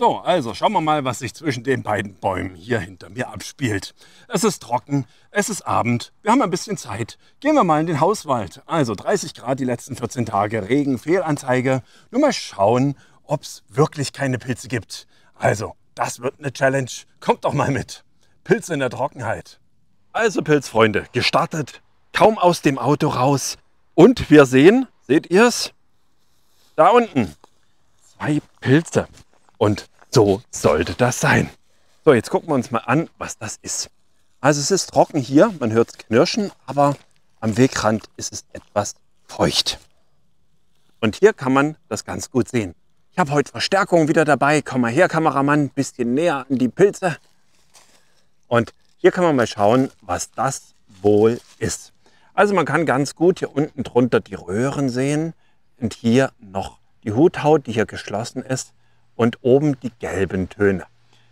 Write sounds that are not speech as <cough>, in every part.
So, also schauen wir mal, was sich zwischen den beiden Bäumen hier hinter mir abspielt. Es ist trocken, es ist Abend, wir haben ein bisschen Zeit. Gehen wir mal in den Hauswald. Also 30 Grad die letzten 14 Tage, Regen, Fehlanzeige. Nur mal schauen, ob es wirklich keine Pilze gibt. Also, das wird eine Challenge. Kommt doch mal mit. Pilze in der Trockenheit. Also Pilzfreunde, gestartet, kaum aus dem Auto raus. Und wir sehen, seht ihr es? Da unten, zwei Pilze. Und so sollte das sein. So, jetzt gucken wir uns mal an, was das ist. Also es ist trocken hier, man hört es knirschen, aber am Wegrand ist es etwas feucht. Und hier kann man das ganz gut sehen. Ich habe heute Verstärkung wieder dabei. Komm mal her, Kameramann, ein bisschen näher an die Pilze. Und hier kann man mal schauen, was das wohl ist. Also man kann ganz gut hier unten drunter die Röhren sehen und hier noch die Huthaut, die hier geschlossen ist und oben die gelben Töne.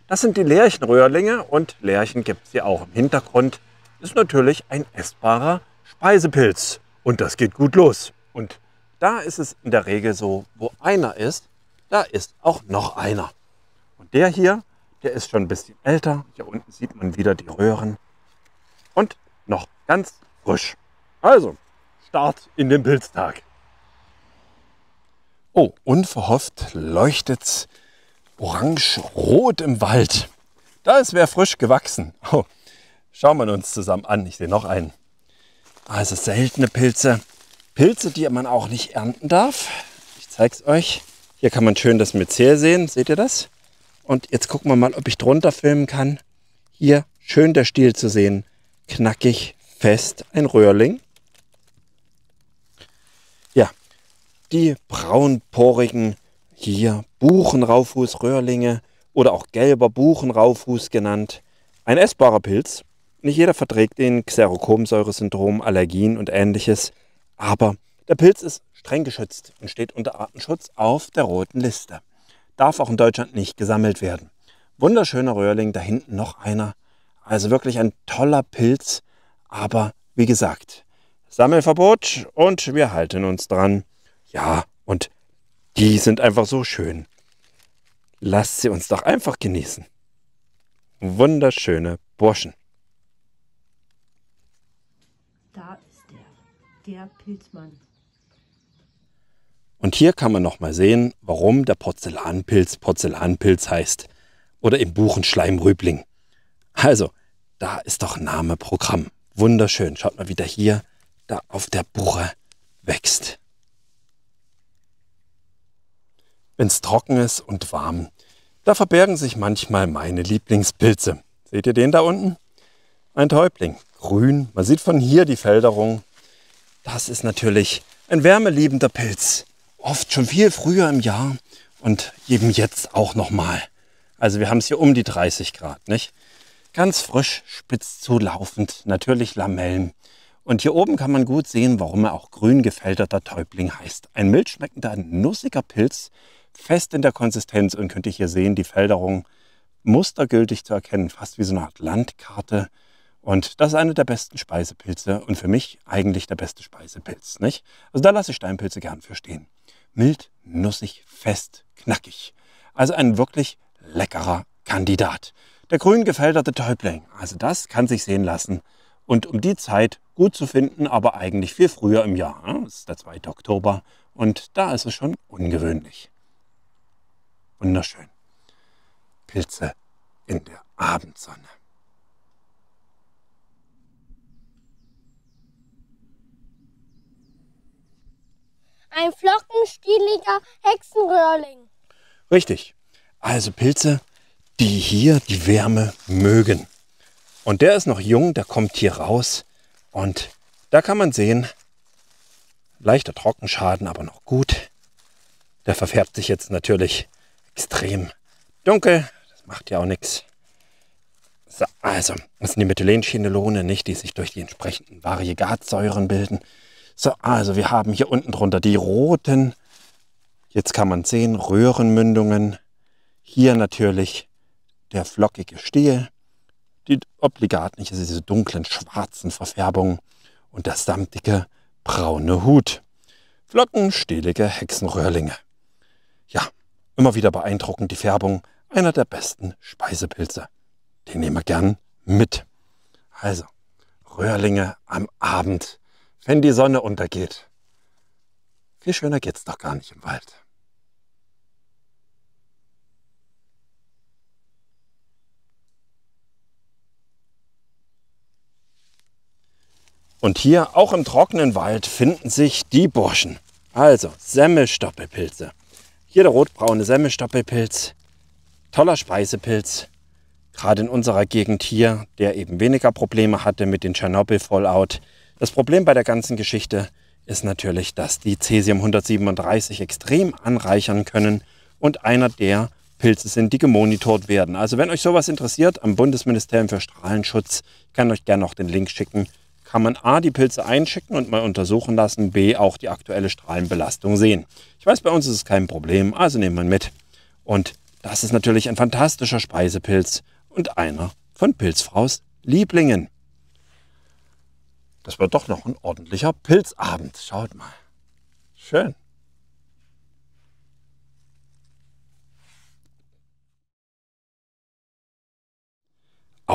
Das sind die Lerchenröhrlinge und Lerchen gibt es hier auch. Im Hintergrund ist natürlich ein essbarer Speisepilz und das geht gut los. Und da ist es in der Regel so, wo einer ist, da ist auch noch einer. Und der hier, der ist schon ein bisschen älter. Hier unten sieht man wieder die Röhren. Und noch ganz frisch. Also, Start in den Pilztag. Oh, unverhofft leuchtet's orange-rot im Wald. Da ist wer frisch gewachsen. <laughs> Oh, schauen wir uns zusammen an. Ich sehe noch einen. Also seltene Pilze. Pilze, die man auch nicht ernten darf. Ich zeige es euch. Hier kann man schön das Myzel sehen. Seht ihr das? Und jetzt gucken wir mal, ob ich drunter filmen kann. Hier schön der Stiel zu sehen. Knackig, fest, ein Röhrling. Ja, die braunporigen hier Buchenraufuß, Röhrlinge oder auch gelber Buchenraufuß genannt. Ein essbarer Pilz. Nicht jeder verträgt ihn, Xerokomsäuresyndrom, Allergien und ähnliches. Aber der Pilz ist streng geschützt und steht unter Artenschutz auf der roten Liste. Darf auch in Deutschland nicht gesammelt werden. Wunderschöner Röhrling, da hinten noch einer. Also wirklich ein toller Pilz, aber wie gesagt, Sammelverbot und wir halten uns dran. Ja, die sind einfach so schön. Lasst sie uns doch einfach genießen. Wunderschöne Burschen. Da ist er, der Pilzmann. Und hier kann man nochmal sehen, warum der Porzellanpilz Porzellanpilz heißt. Oder im Buchenschleimrübling. Also, da ist doch Name Programm. Wunderschön. Schaut mal, wie der hier da auf der Buche wächst. wenn es trocken ist und warm. Da verbergen sich manchmal meine Lieblingspilze. Seht ihr den da unten? Ein Täubling, grün. Man sieht von hier die Felderung. Das ist natürlich ein wärmeliebender Pilz. Oft schon viel früher im Jahr und eben jetzt auch nochmal. Also wir haben es hier um die 30 Grad, nicht? Ganz frisch, spitz zulaufend, natürlich Lamellen. Und hier oben kann man gut sehen, warum er auch grün gefälterter Täubling heißt. Ein mild schmeckender, nussiger Pilz, fest in der Konsistenz und könnt ihr hier sehen, die Felderung mustergültig zu erkennen, fast wie so eine Art Landkarte. Und das ist eine der besten Speisepilze und für mich eigentlich der beste Speisepilz. Nicht? Also da lasse ich Steinpilze gern für stehen. Mild, nussig, fest, knackig. Also ein wirklich leckerer Kandidat. Der grün gefelderte Täubling, also das kann sich sehen lassen. Und um die Zeit gut zu finden, aber eigentlich viel früher im Jahr. Ah, es ist der 2. Oktober und da ist es schon ungewöhnlich. Wunderschön. Pilze in der Abendsonne. Ein flockenstieliger Hexenröhrling. Richtig. Also Pilze, die hier die Wärme mögen. Und der ist noch jung, der kommt hier raus. Und da kann man sehen, leichter Trockenschaden, aber noch gut. Der verfärbt sich jetzt natürlich extrem dunkel. Das macht ja auch nichts. So, also, das sind die Methylenchinelone, nicht, die sich durch die entsprechenden Variegatsäuren bilden. So, also wir haben hier unten drunter die roten, jetzt kann man sehen, Röhrenmündungen. Hier natürlich der flockige Stiel, die obligat nicht, also diese dunklen, schwarzen Verfärbungen und das samtige braune Hut. Flockenstielige Hexenröhrlinge. Immer wieder beeindruckend die Färbung. Einer der besten Speisepilze. Den nehmen wir gern mit. Also, Röhrlinge am Abend, wenn die Sonne untergeht. Viel schöner geht's doch gar nicht im Wald. Und hier, auch im trockenen Wald, finden sich die Burschen. Also Semmelstoppelpilze. Hier der rotbraune Semmelstoppelpilz, toller Speisepilz, gerade in unserer Gegend hier, der eben weniger Probleme hatte mit dem Tschernobyl-Fallout. Das Problem bei der ganzen Geschichte ist natürlich, dass die Cäsium-137 extrem anreichern können und einer der Pilze sind, die gemonitort werden. Also wenn euch sowas interessiert, am Bundesministerium für Strahlenschutz, ich kann euch gerne noch den Link schicken, kann man A, die Pilze einschicken und mal untersuchen lassen, B, auch die aktuelle Strahlenbelastung sehen. Ich weiß, bei uns ist es kein Problem, also nehmen wir ihn mit. Und das ist natürlich ein fantastischer Speisepilz und einer von Pilzfraus Lieblingen. Das wird doch noch ein ordentlicher Pilzabend. Schaut mal. Schön.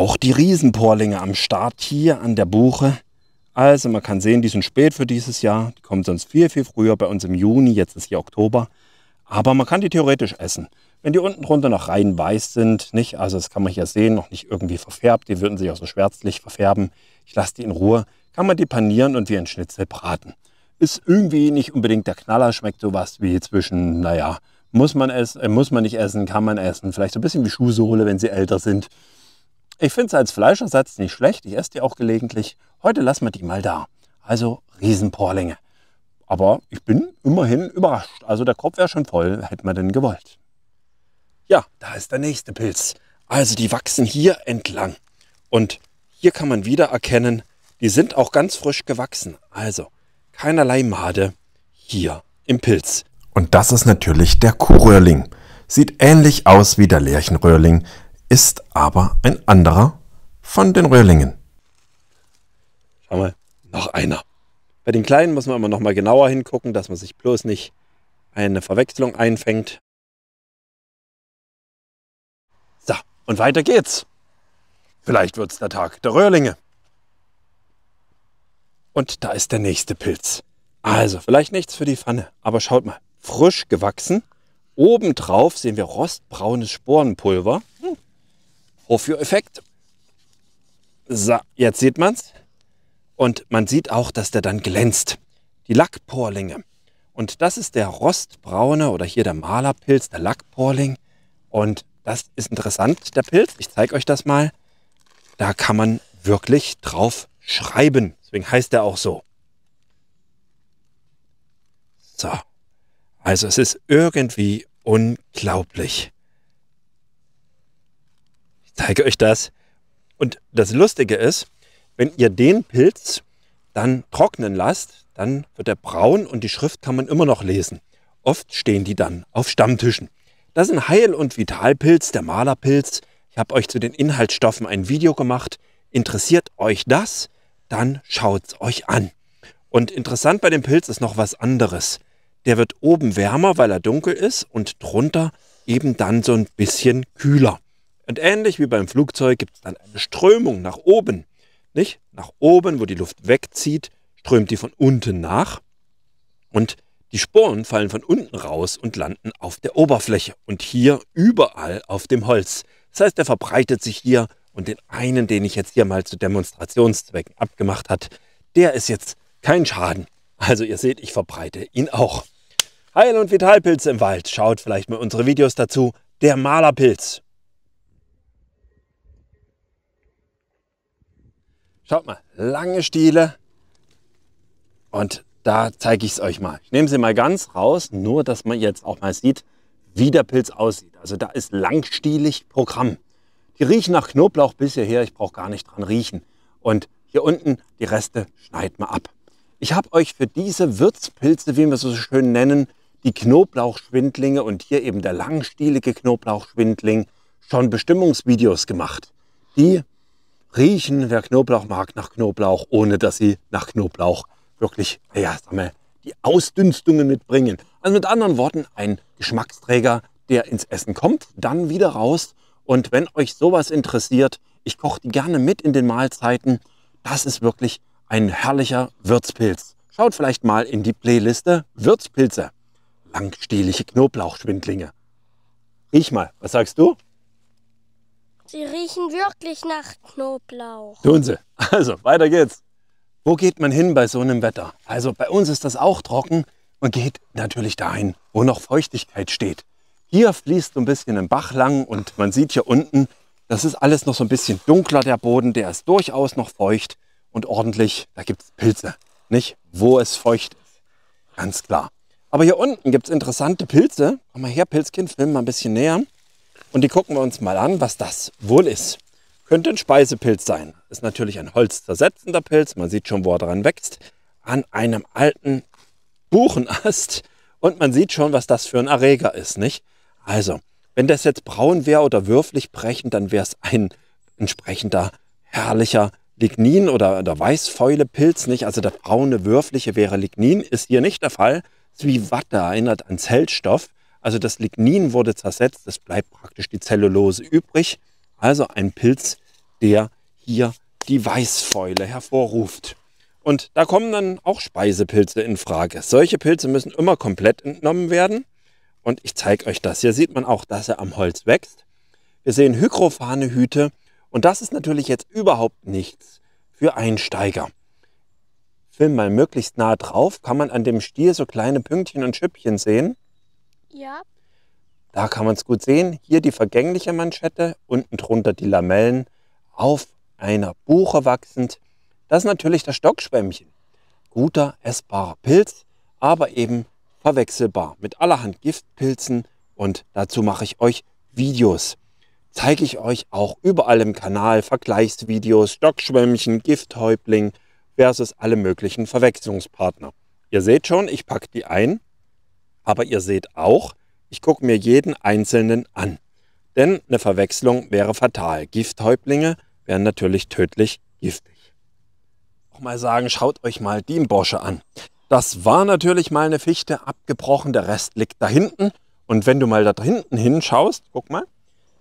auch die Riesenporlinge am Start hier an der Buche. Also man kann sehen, die sind spät für dieses Jahr. Die kommen sonst viel, viel früher bei uns im Juni. Jetzt ist hier Oktober. Aber man kann die theoretisch essen. Wenn die unten drunter noch rein weiß sind, nicht, also das kann man hier sehen, noch nicht irgendwie verfärbt, die würden sich auch so schwärzlich verfärben. Ich lasse die in Ruhe, kann man die panieren und wie ein Schnitzel braten. Ist irgendwie nicht unbedingt der Knaller, schmeckt sowas wie zwischen, naja, muss man, essen, äh, muss man nicht essen, kann man essen. Vielleicht so ein bisschen wie Schuhsohle, wenn sie älter sind. Ich finde es als Fleischersatz nicht schlecht. Ich esse die auch gelegentlich. Heute lassen wir die mal da. Also Riesenporlinge. Aber ich bin immerhin überrascht. Also der Kopf wäre schon voll, hätte man denn gewollt. Ja, da ist der nächste Pilz. Also die wachsen hier entlang. Und hier kann man wieder erkennen, die sind auch ganz frisch gewachsen. Also keinerlei Made hier im Pilz. Und das ist natürlich der Kuhröhrling. Sieht ähnlich aus wie der Lärchenröhrling, ist aber ein anderer von den Röhrlingen. Schau mal, noch einer. Bei den Kleinen muss man immer noch mal genauer hingucken, dass man sich bloß nicht eine Verwechslung einfängt. So, und weiter geht's. Vielleicht wird's der Tag der Röhrlinge. Und da ist der nächste Pilz. Also, vielleicht nichts für die Pfanne, aber schaut mal, frisch gewachsen. Obendrauf sehen wir rostbraunes Sporenpulver. Proprio-Effekt. So, jetzt sieht man es. Und man sieht auch, dass der dann glänzt. Die Lackporlinge. Und das ist der rostbraune oder hier der Malerpilz, der Lackporling. Und das ist interessant, der Pilz. Ich zeige euch das mal. Da kann man wirklich drauf schreiben. Deswegen heißt er auch so. So. Also es ist irgendwie unglaublich zeige euch das. Und das Lustige ist, wenn ihr den Pilz dann trocknen lasst, dann wird er braun und die Schrift kann man immer noch lesen. Oft stehen die dann auf Stammtischen. Das ist ein Heil- und Vitalpilz, der Malerpilz. Ich habe euch zu den Inhaltsstoffen ein Video gemacht. Interessiert euch das? Dann schaut es euch an. Und interessant bei dem Pilz ist noch was anderes. Der wird oben wärmer, weil er dunkel ist und drunter eben dann so ein bisschen kühler. Und ähnlich wie beim Flugzeug gibt es dann eine Strömung nach oben. Nicht? Nach oben, wo die Luft wegzieht, strömt die von unten nach. Und die Sporen fallen von unten raus und landen auf der Oberfläche und hier überall auf dem Holz. Das heißt, er verbreitet sich hier und den einen, den ich jetzt hier mal zu Demonstrationszwecken abgemacht hat, der ist jetzt kein Schaden. Also ihr seht, ich verbreite ihn auch. Heil- und Vitalpilze im Wald. Schaut vielleicht mal unsere Videos dazu. Der Malerpilz. Schaut mal, lange Stiele. Und da zeige ich es euch mal. Ich nehme sie mal ganz raus, nur dass man jetzt auch mal sieht, wie der Pilz aussieht. Also da ist langstielig Programm. Die riechen nach Knoblauch bis hierher, ich brauche gar nicht dran riechen. Und hier unten die Reste schneiden wir ab. Ich habe euch für diese Würzpilze, wie wir sie so schön nennen, die Knoblauchschwindlinge und hier eben der langstielige Knoblauchschwindling schon Bestimmungsvideos gemacht. Die riechen, wer Knoblauch mag, nach Knoblauch, ohne dass sie nach Knoblauch wirklich ja, sagen wir, die Ausdünstungen mitbringen. Also mit anderen Worten, ein Geschmacksträger, der ins Essen kommt, dann wieder raus. Und wenn euch sowas interessiert, ich koche die gerne mit in den Mahlzeiten. Das ist wirklich ein herrlicher Würzpilz. Schaut vielleicht mal in die Playliste Würzpilze. Langstielige Knoblauchschwindlinge. Riech mal, was sagst du? Sie riechen wirklich nach Knoblauch. Tun sie. Also, weiter geht's. Wo geht man hin bei so einem Wetter? Also, bei uns ist das auch trocken. Man geht natürlich dahin, wo noch Feuchtigkeit steht. Hier fließt so ein bisschen ein Bach lang und man sieht hier unten, das ist alles noch so ein bisschen dunkler, der Boden. Der ist durchaus noch feucht und ordentlich. Da gibt es Pilze, nicht? Wo es feucht ist. Ganz klar. Aber hier unten gibt es interessante Pilze. Komm mal her, Pilzkind, film mal ein bisschen näher. Und die gucken wir uns mal an, was das wohl ist. Könnte ein Speisepilz sein. Ist natürlich ein holzzersetzender Pilz. Man sieht schon, wo er dran wächst. An einem alten Buchenast. Und man sieht schon, was das für ein Erreger ist, nicht? Also, wenn das jetzt braun wäre oder würflich brechend, dann wäre es ein entsprechender herrlicher Lignin oder, oder weißfäule Pilz, nicht? Also der braune, würfliche wäre Lignin, ist hier nicht der Fall. Zwiwatte erinnert an Zellstoff also das Lignin wurde zersetzt, es bleibt praktisch die Zellulose übrig. Also ein Pilz, der hier die Weißfäule hervorruft. Und da kommen dann auch Speisepilze in Frage. Solche Pilze müssen immer komplett entnommen werden. Und ich zeige euch das. Hier sieht man auch, dass er am Holz wächst. Wir sehen hygrophane Hüte. Und das ist natürlich jetzt überhaupt nichts für Einsteiger. Film mal möglichst nah drauf, kann man an dem Stiel so kleine Pünktchen und Schüppchen sehen. Ja. Da kann man es gut sehen. Hier die vergängliche Manschette, unten drunter die Lamellen, auf einer Buche wachsend. Das ist natürlich das Stockschwämmchen. Guter, essbarer Pilz, aber eben verwechselbar mit allerhand Giftpilzen. Und dazu mache ich euch Videos. Zeige ich euch auch überall im Kanal Vergleichsvideos, Stockschwämmchen, Gifthäubling versus alle möglichen Verwechslungspartner. Ihr seht schon, ich packe die ein aber ihr seht auch, ich gucke mir jeden einzelnen an. Denn eine Verwechslung wäre fatal. Gifthäuptlinge wären natürlich tödlich giftig. Auch mal sagen, schaut euch mal die Bosche an. Das war natürlich mal eine Fichte, abgebrochen, der Rest liegt da hinten. Und wenn du mal da hinten hinschaust, guck mal,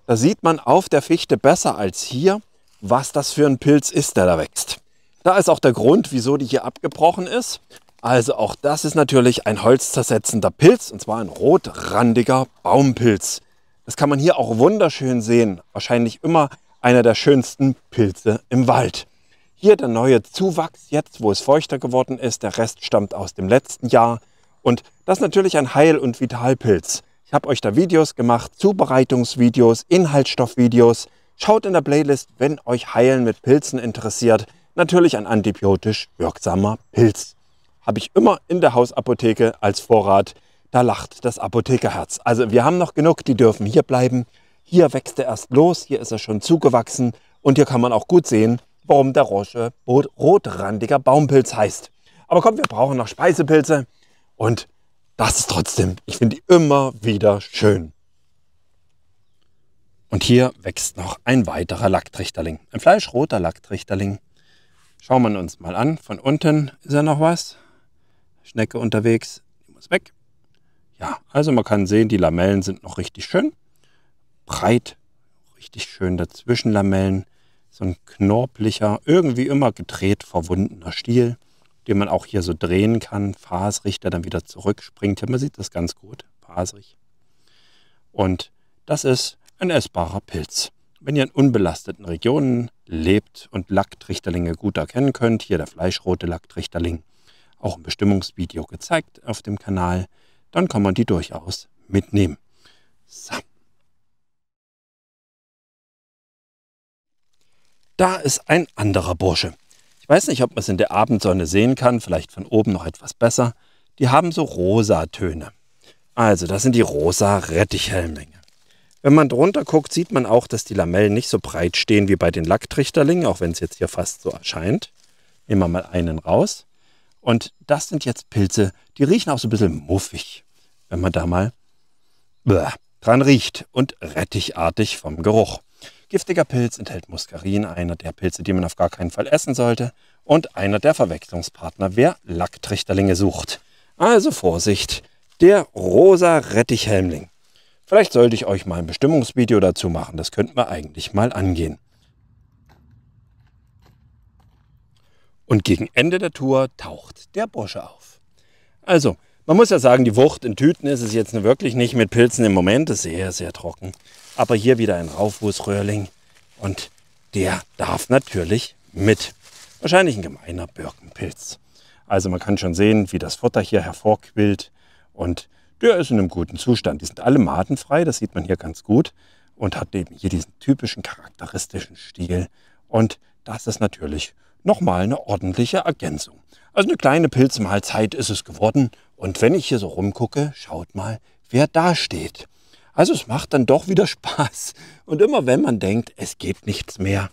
da sieht man auf der Fichte besser als hier, was das für ein Pilz ist, der da wächst. Da ist auch der Grund, wieso die hier abgebrochen ist. Also auch das ist natürlich ein holzzersetzender Pilz und zwar ein rotrandiger Baumpilz. Das kann man hier auch wunderschön sehen. Wahrscheinlich immer einer der schönsten Pilze im Wald. Hier der neue Zuwachs jetzt, wo es feuchter geworden ist. Der Rest stammt aus dem letzten Jahr. Und das ist natürlich ein Heil- und Vitalpilz. Ich habe euch da Videos gemacht, Zubereitungsvideos, Inhaltsstoffvideos. Schaut in der Playlist, wenn euch Heilen mit Pilzen interessiert. Natürlich ein antibiotisch wirksamer Pilz habe ich immer in der Hausapotheke als Vorrat. Da lacht das Apothekerherz. Also wir haben noch genug, die dürfen hier bleiben. Hier wächst er erst los, hier ist er schon zugewachsen und hier kann man auch gut sehen, warum der Roche rotrandiger Baumpilz heißt. Aber komm, wir brauchen noch Speisepilze und das ist trotzdem, ich finde die immer wieder schön. Und hier wächst noch ein weiterer Lacktrichterling, ein fleischroter Lacktrichterling. Schauen wir uns mal an. Von unten ist er noch was. Schnecke unterwegs. Die muss weg. Ja, also man kann sehen, die Lamellen sind noch richtig schön. Breit, richtig schön dazwischen Lamellen. So ein knorblicher, irgendwie immer gedreht verwundener Stiel, den man auch hier so drehen kann. Fasrig, der dann wieder zurückspringt. man sieht das ganz gut. Fasrig. Und das ist ein essbarer Pilz. Wenn ihr in unbelasteten Regionen lebt und Lacktrichterlinge gut erkennen könnt, hier der fleischrote Lacktrichterling, auch ein Bestimmungsvideo gezeigt auf dem Kanal, dann kann man die durchaus mitnehmen. So. Da ist ein anderer Bursche. Ich weiß nicht, ob man es in der Abendsonne sehen kann, vielleicht von oben noch etwas besser. Die haben so rosa Töne. Also, das sind die rosa Rettichhelmlinge. Wenn man drunter guckt, sieht man auch, dass die Lamellen nicht so breit stehen wie bei den Lacktrichterlingen, auch wenn es jetzt hier fast so erscheint. Nehmen wir mal einen raus. Und das sind jetzt Pilze, die riechen auch so ein bisschen muffig, wenn man da mal dran riecht und rettichartig vom Geruch. Giftiger Pilz enthält Muskarin, einer der Pilze, die man auf gar keinen Fall essen sollte und einer der Verwechslungspartner, wer Lacktrichterlinge sucht. Also Vorsicht, der rosa Rettichhelmling. Vielleicht sollte ich euch mal ein Bestimmungsvideo dazu machen, das könnten wir eigentlich mal angehen. Und gegen Ende der Tour taucht der Bursche auf. Also, man muss ja sagen, die Wucht in Tüten ist es jetzt wirklich nicht mit Pilzen im Moment, ist sehr, sehr trocken. Aber hier wieder ein Raufwurströhrling und der darf natürlich mit. Wahrscheinlich ein gemeiner Birkenpilz. Also man kann schon sehen, wie das Futter hier hervorquillt und der ist in einem guten Zustand. Die sind alle madenfrei, das sieht man hier ganz gut und hat eben hier diesen typischen charakteristischen Stil und das ist natürlich nochmal eine ordentliche Ergänzung. Also eine kleine Pilzmahlzeit ist es geworden. Und wenn ich hier so rumgucke, schaut mal, wer da steht. Also es macht dann doch wieder <laughs> Spaß. Und immer wenn man denkt, es geht nichts mehr,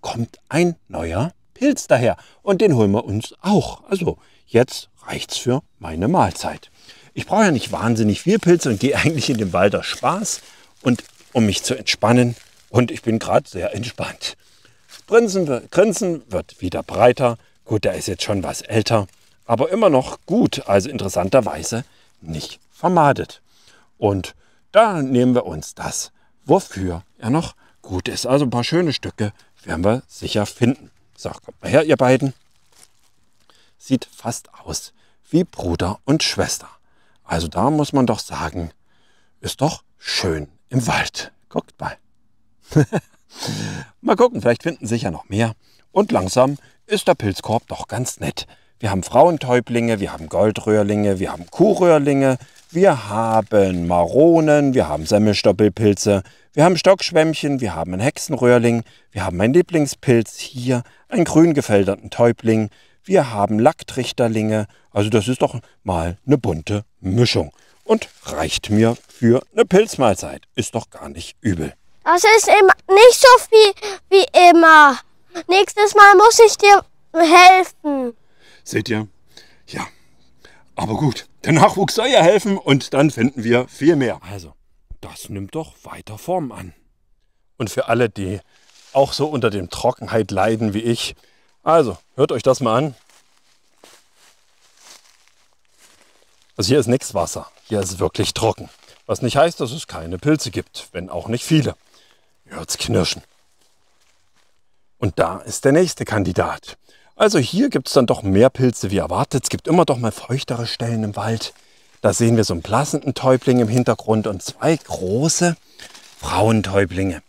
kommt ein neuer Pilz daher. Und den holen wir uns auch. Also jetzt reicht's für meine Mahlzeit. Ich brauche ja nicht wahnsinnig viel Pilze und gehe <laughs> eigentlich in den Wald aus Spaß und um mich zu entspannen. Und ich bin gerade sehr entspannt. Grinsen, Grenzen wird wieder breiter. Gut, der ist jetzt schon was älter, aber immer noch gut, also interessanterweise nicht vermadet. Und da nehmen wir uns das, wofür er noch gut ist. Also ein paar schöne Stücke werden wir sicher finden. So, kommt mal her, ihr beiden. Sieht fast aus wie Bruder und Schwester. Also da muss man doch sagen, ist doch schön im Wald. Guckt mal. <laughs> Mal gucken, vielleicht finden sich ja noch mehr. Und langsam ist der Pilzkorb doch ganz nett. Wir haben Frauentäublinge, wir haben Goldröhrlinge, wir haben Kuhröhrlinge, wir haben Maronen, wir haben Semmelstoppelpilze, wir haben Stockschwämmchen, wir haben einen Hexenröhrling, wir haben meinen Lieblingspilz hier, einen grün gefelderten Täubling, wir haben Lacktrichterlinge. Also das ist doch mal eine bunte Mischung und reicht mir für eine Pilzmahlzeit. Ist doch gar nicht übel. Das ist im, nicht so viel wie immer. Nächstes Mal muss ich dir helfen. Seht ihr? Ja. Aber gut, der Nachwuchs soll ja helfen und dann finden wir viel mehr. Also, das nimmt doch weiter Form an. Und für alle, die auch so unter dem Trockenheit leiden wie ich, also hört euch das mal an. Also hier ist nichts Wasser, hier ist wirklich trocken. Was nicht heißt, dass es keine Pilze gibt, wenn auch nicht viele hört's knirschen. Und da ist der nächste Kandidat. Also hier gibt es dann doch mehr Pilze wie erwartet. Es gibt immer doch mal feuchtere Stellen im Wald. Da sehen wir so einen blassenden Täubling im Hintergrund und zwei große Frauentäublinge.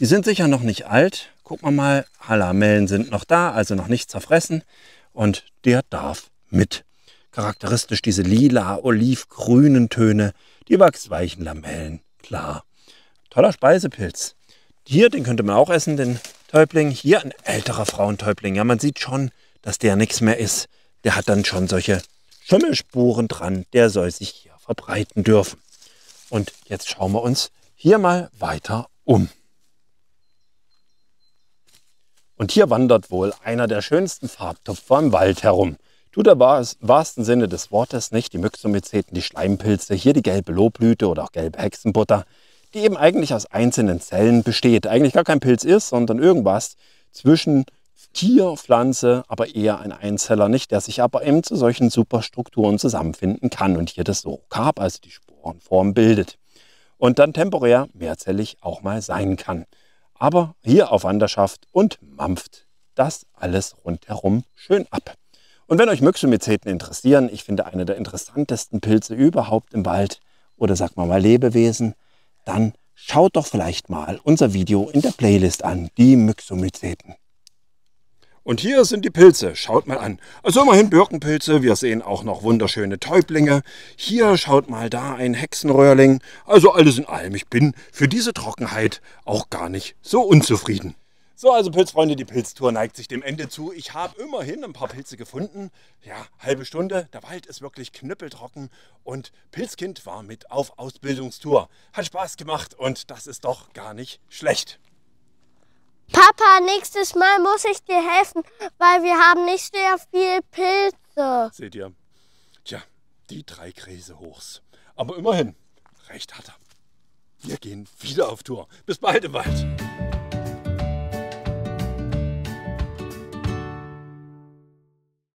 Die sind sicher noch nicht alt. Gucken wir mal, Halamellen sind noch da, also noch nicht zerfressen. Und der darf mit. Charakteristisch diese lila, olivgrünen Töne, die wachsweichen Lamellen. Klar. Toller Speisepilz. Hier, den könnte man auch essen, den Täubling. Hier ein älterer Frauentäubling. Ja, man sieht schon, dass der nichts mehr ist. Der hat dann schon solche Schimmelspuren dran. Der soll sich hier verbreiten dürfen. Und jetzt schauen wir uns hier mal weiter um. Und hier wandert wohl einer der schönsten Farbtupfer im Wald herum. Tut er im wahrsten Sinne des Wortes nicht die Myxomyceten, die Schleimpilze, hier die gelbe Lohblüte oder auch gelbe Hexenbutter die eben eigentlich aus einzelnen Zellen besteht, eigentlich gar kein Pilz ist, sondern irgendwas zwischen Tier, Pflanze, aber eher ein Einzeller nicht, der sich aber eben zu solchen Superstrukturen zusammenfinden kann und hier das Sorokarp, also die Sporenform, bildet und dann temporär mehrzellig auch mal sein kann. Aber hier auf Wanderschaft und mampft das alles rundherum schön ab. Und wenn euch Myxomyceten interessieren, ich finde eine der interessantesten Pilze überhaupt im Wald oder sag mal mal Lebewesen, dann schaut doch vielleicht mal unser Video in der Playlist an, die Myxomyceten. Und hier sind die Pilze, schaut mal an. Also immerhin Birkenpilze, wir sehen auch noch wunderschöne Täublinge. Hier schaut mal da ein Hexenröhrling. Also alles in allem, ich bin für diese Trockenheit auch gar nicht so unzufrieden. So, also Pilzfreunde, die Pilztour neigt sich dem Ende zu. Ich habe immerhin ein paar Pilze gefunden. Ja, halbe Stunde. Der Wald ist wirklich knüppeltrocken und Pilzkind war mit auf Ausbildungstour. Hat Spaß gemacht und das ist doch gar nicht schlecht. Papa, nächstes Mal muss ich dir helfen, weil wir haben nicht sehr viel Pilze. Seht ihr? Tja, die drei Krise hochs. Aber immerhin, recht hat er. Wir gehen wieder auf Tour. Bis bald im Wald.